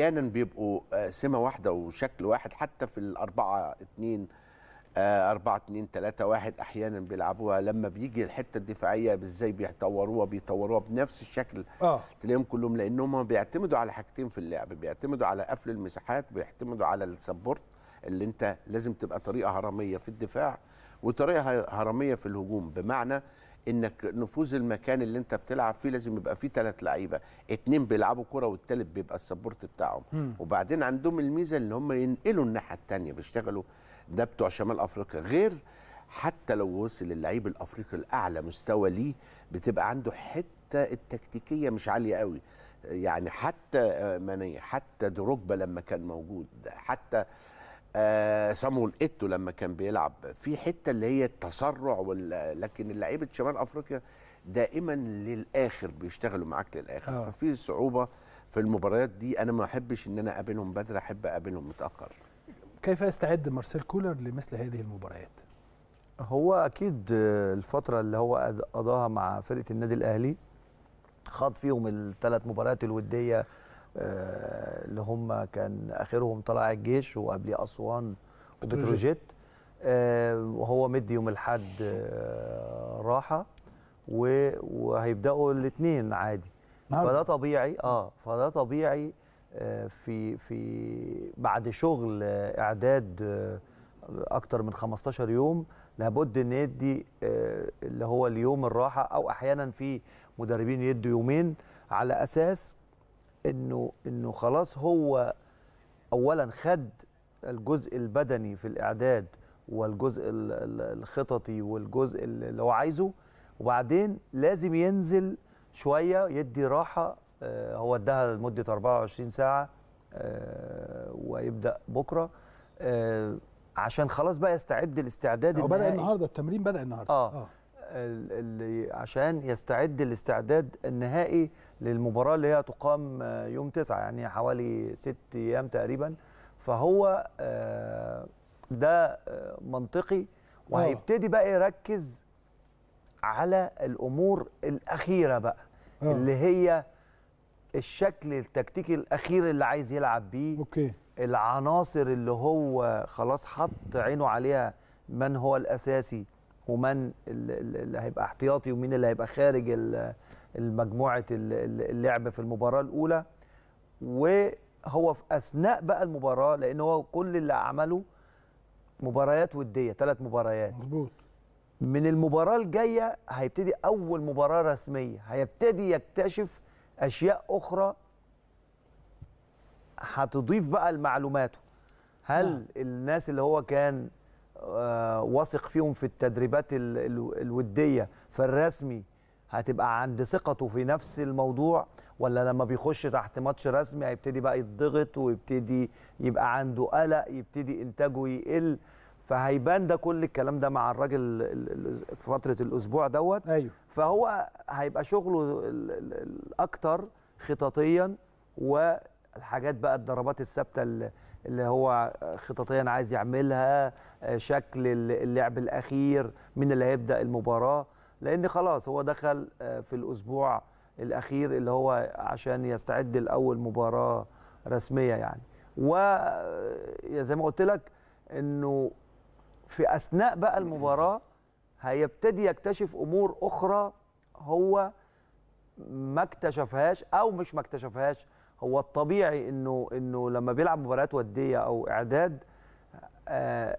احيانا بيبقوا آه، سمه واحده وشكل واحد حتى في الأربعة اتنين آه، أربعة اتنين تلاتة واحد أحيانا بيلعبوها لما بيجي الحتة الدفاعية إزاي بيطوروها بيطوروها بنفس الشكل آه. تلاقيهم كلهم لأن هم بيعتمدوا على حاجتين في اللعب بيعتمدوا على قفل المساحات بيعتمدوا على السبورت اللي أنت لازم تبقى طريقة هرمية في الدفاع وطريقة هرمية في الهجوم بمعنى انك نفوذ المكان اللي انت بتلعب فيه لازم يبقى فيه ثلاث لعيبه اتنين بيلعبوا كره والتالت بيبقى السبورت بتاعهم م. وبعدين عندهم الميزه ان هم ينقلوا الناحيه الثانيه بيشتغلوا ده بتوع شمال افريقيا غير حتى لو وصل اللعيب الافريقي الاعلى مستوى ليه بتبقى عنده حته التكتيكيه مش عاليه قوي يعني حتى آه، مني حتى دروجبا لما كان موجود حتى صامول آه، ايتو لما كان بيلعب في حته اللي هي التسرع وال... لكن لعيبه شمال افريقيا دائما للاخر بيشتغلوا معاك للاخر أوه. ففي صعوبه في المباريات دي انا ما احبش ان انا اقابلهم بدري احب اقابلهم متاخر كيف يستعد مارسيل كولر لمثل هذه المباريات هو اكيد الفتره اللي هو قضاها مع فرقه النادي الاهلي خاض فيهم الثلاث مباريات الوديه آه، اللي هم كان اخرهم طلع الجيش وقبليه اسوان وبتروجيت آه، وهو مدي يوم الاحد آه، راحه وهيبداوا الاثنين عادي نعم. فده طبيعي اه فده طبيعي في في بعد شغل اعداد اكتر من 15 يوم لابد ان يدي اللي هو اليوم الراحه او احيانا في مدربين يدوا يومين على اساس انه انه خلاص هو اولا خد الجزء البدني في الاعداد والجزء الخططي والجزء اللي هو عايزه وبعدين لازم ينزل شويه يدي راحه آه، هو اداها لمده 24 ساعه آه، ويبدا بكره آه، عشان خلاص بقى يستعد الاستعداد النهائي بدا النهارده التمرين بدا النهارده اه, آه. اللي عشان يستعد الاستعداد النهائي للمباراه اللي هي تقام آه، يوم 9 يعني حوالي ست ايام تقريبا فهو آه، ده آه، منطقي وهيبتدي بقى يركز على الامور الاخيره بقى اللي هي الشكل التكتيكي الاخير اللي عايز يلعب بيه اوكي العناصر اللي هو خلاص حط عينه عليها من هو الاساسي ومن اللي هيبقى احتياطي ومين اللي هيبقى خارج المجموعه اللعب في المباراه الاولى وهو في اثناء بقى المباراه لان هو كل اللي عمله مباريات وديه ثلاث مباريات مظبوط من المباراه الجايه هيبتدي اول مباراه رسميه هيبتدي يكتشف اشياء اخرى هتضيف بقى لمعلوماته هل لا. نعم. الناس اللي هو كان آه، واثق فيهم في التدريبات الوديه فالرسمي هتبقى عند ثقته في نفس الموضوع ولا لما بيخش تحت ماتش رسمي هيبتدي بقى يتضغط ويبتدي يبقى عنده قلق يبتدي انتاجه يقل فهيبان ده كل الكلام ده مع الراجل في فتره الاسبوع دوت ايوه فهو هيبقى شغله الاكثر خططيا والحاجات بقى الضربات الثابته اللي هو خططيا عايز يعملها آه، شكل اللعب الاخير مين اللي هيبدا المباراه لان خلاص هو دخل آه، في الاسبوع الاخير اللي هو عشان يستعد لاول مباراه رسميه يعني وزي آه، ما قلت لك انه في اثناء بقى المباراه هيبتدي يكتشف امور اخرى هو ما اكتشفهاش او مش ما اكتشفهاش هو الطبيعي انه انه لما بيلعب مباريات وديه او اعداد آه،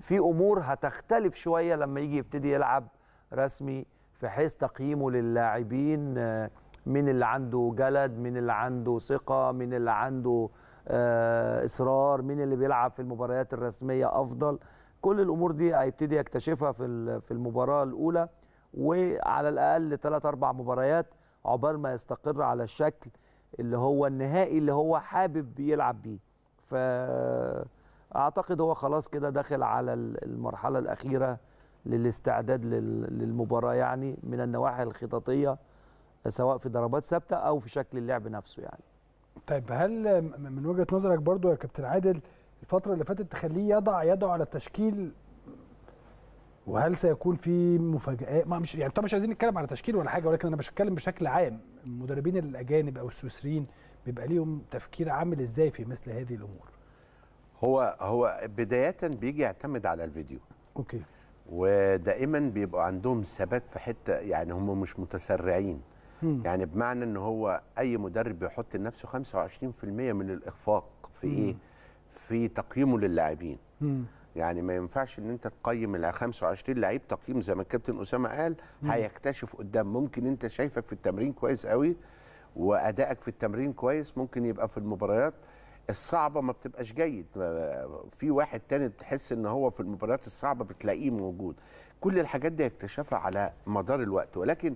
في امور هتختلف شويه لما يجي يبتدي يلعب رسمي في حيث تقييمه للاعبين آه، من اللي عنده جلد من اللي عنده ثقه من اللي عنده آه، اصرار من اللي بيلعب في المباريات الرسميه افضل كل الامور دي هيبتدي يكتشفها في في المباراه الاولى وعلى الاقل ثلاث اربع مباريات عقبال ما يستقر على الشكل اللي هو النهائي اللي هو حابب يلعب بيه فاعتقد هو خلاص كده داخل على المرحله الاخيره للاستعداد للمباراه يعني من النواحي الخططيه سواء في ضربات ثابته او في شكل اللعب نفسه يعني طيب هل من وجهه نظرك برضو يا كابتن عادل الفتره اللي فاتت تخليه يضع يده على التشكيل وهل سيكون في مفاجات ما مش يعني طبعا مش عايزين نتكلم على تشكيل ولا حاجه ولكن انا بتكلم بشكل عام المدربين الاجانب او السويسريين بيبقى ليهم تفكير عامل ازاي في مثل هذه الامور هو هو بدايه بيجي يعتمد على الفيديو اوكي ودائما بيبقوا عندهم ثبات في حته يعني هم مش متسرعين هم. يعني بمعنى ان هو اي مدرب بيحط لنفسه 25% من الاخفاق في ايه في تقييمه للاعبين يعني ما ينفعش ان انت تقيم ال 25 لعيب تقييم زي ما الكابتن اسامه قال هيكتشف قدام ممكن انت شايفك في التمرين كويس قوي وادائك في التمرين كويس ممكن يبقى في المباريات الصعبه ما بتبقاش جيد آه، في واحد تاني تحس ان هو في المباريات الصعبه بتلاقيه موجود كل الحاجات دي يكتشفها على مدار الوقت ولكن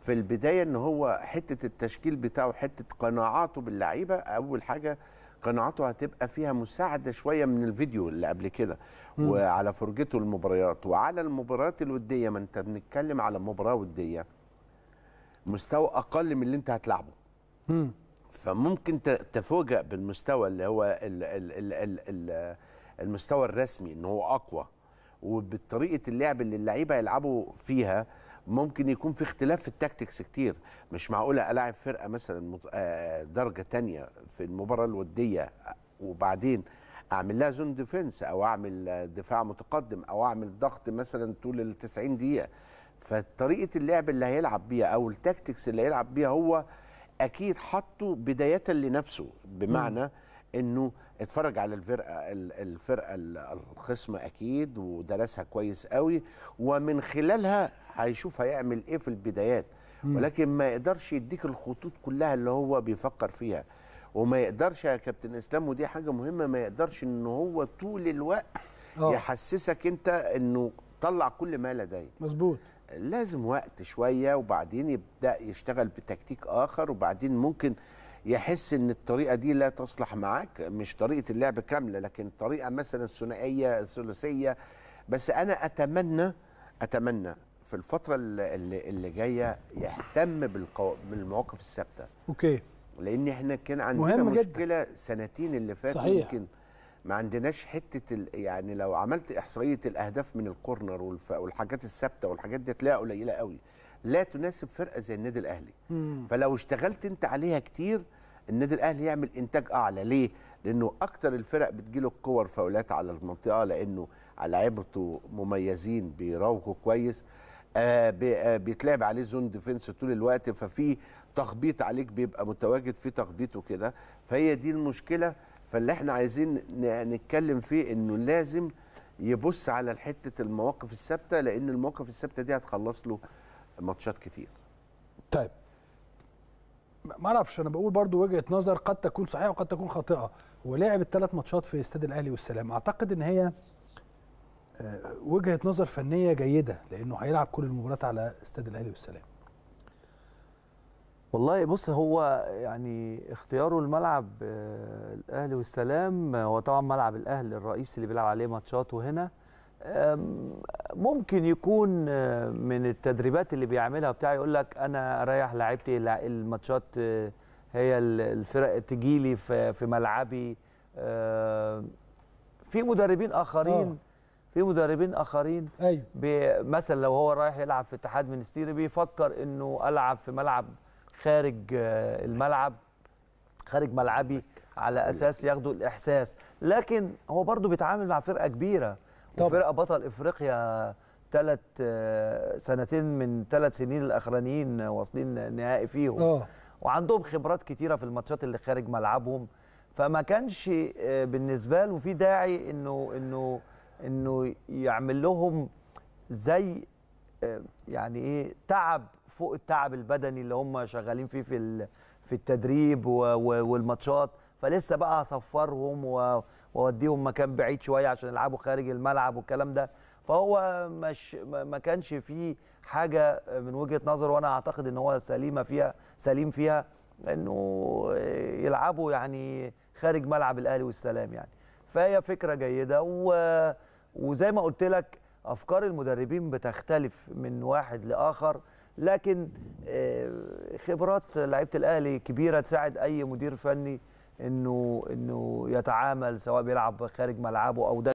في البدايه ان هو حته التشكيل بتاعه حته قناعاته باللعيبه اول حاجه قناعاته هتبقى فيها مساعده شويه من الفيديو اللي قبل كده وعلى فرجته المباريات وعلى المباريات الوديه ما انت بنتكلم على مباراه وديه مستوى اقل من اللي انت هتلعبه مم. فممكن تفوجئ بالمستوى اللي هو الـ الـ الـ الـ الـ المستوى الرسمي ان هو اقوى وبطريقه اللعب اللي اللعيبه يلعبوا فيها ممكن يكون في اختلاف في التاكتكس كتير مش معقوله الاعب فرقه مثلا آه، درجه تانية في المباراه الوديه آه، وبعدين اعمل لها زون ديفنس او اعمل آه، دفاع متقدم او اعمل ضغط مثلا طول ال 90 دقيقه فطريقه اللعب اللي هيلعب بيها او التاكتكس اللي هيلعب بيها هو اكيد حطه بدايه لنفسه بمعنى م. انه اتفرج على الفرقه الفرقه الخصم اكيد ودرسها كويس قوي ومن خلالها هيشوف هيعمل ايه في البدايات ولكن ما يقدرش يديك الخطوط كلها اللي هو بيفكر فيها وما يقدرش يا كابتن اسلام ودي حاجه مهمه ما يقدرش ان هو طول الوقت أوه. يحسسك انت انه طلع كل ما لديه مظبوط لازم وقت شويه وبعدين يبدا يشتغل بتكتيك اخر وبعدين ممكن يحس ان الطريقه دي لا تصلح معاك مش طريقه اللعب كامله لكن طريقه مثلا ثنائيه ثلاثيه بس انا اتمنى اتمنى في الفتره اللي, اللي جايه يهتم بالقو... بالمواقف الثابته اوكي لان احنا كان عندنا مشكله جدا. سنتين اللي فاتوا يمكن ما عندناش حته ال... يعني لو عملت احصائيه الاهداف من الكورنر والف... والحاجات الثابته والحاجات دي تلاقيها قليله قوي لا تناسب فرقه زي النادي الاهلي مم. فلو اشتغلت انت عليها كتير النادي الاهلي يعمل انتاج اعلى ليه لانه اكتر الفرق بتجيله الكور فاولات على المنطقه لانه على لعيبته مميزين بيراوغوا كويس آه،, آه بيتلعب عليه زون ديفنس طول الوقت ففي تخبيط عليك بيبقى متواجد في تخبيط وكده فهي دي المشكله فاللي احنا عايزين نتكلم فيه انه لازم يبص على حته المواقف الثابته لان المواقف الثابته دي هتخلص له ماتشات كتير. طيب ما اعرفش انا بقول برضو وجهه نظر قد تكون صحيحه وقد تكون خاطئه هو لعب الثلاث ماتشات في استاد الاهلي والسلام اعتقد ان هي آه، وجهه نظر فنيه جيده لانه هيلعب كل المباريات على استاد الاهلي والسلام والله بص هو يعني اختياره الملعب آه، الاهلي والسلام آه، هو طبعا ملعب الاهلي الرئيسي اللي بيلعب عليه ماتشاته هنا ممكن يكون آه، من التدريبات اللي بيعملها بتاعي يقول لك انا اريح لعيبتي الماتشات آه، هي الفرق تجيلي في ملعبي آه، في مدربين اخرين في مدربين اخرين أيوه. مثلا لو هو رايح يلعب في اتحاد منستيري بيفكر انه العب في ملعب خارج الملعب خارج ملعبي على اساس ياخدوا الاحساس لكن هو برضه بيتعامل مع فرقه كبيره طب. فرقه بطل افريقيا ثلاث آه، سنتين من ثلاث سنين الاخرانيين واصلين نهائي فيهم أوه. وعندهم خبرات كتيره في الماتشات اللي خارج ملعبهم فما كانش آه، بالنسبه له في داعي انه انه انه يعمل لهم زي آه، يعني ايه تعب فوق التعب البدني اللي هم شغالين فيه في في التدريب والماتشات فلسه بقى هصفرهم واوديهم مكان بعيد شويه عشان يلعبوا خارج الملعب والكلام ده فهو مش ما كانش فيه حاجه من وجهه نظره وانا اعتقد ان هو سليمه فيها سليم فيها انه يلعبوا يعني خارج ملعب الاهلي والسلام يعني فهي فكره جيده وزي ما قلت لك افكار المدربين بتختلف من واحد لاخر لكن آه، خبرات لعيبه الاهلي كبيره تساعد اي مدير فني انه انه يتعامل سواء بيلعب خارج ملعبه او ده